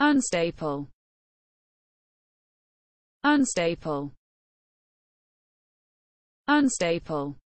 unstable unstable unstable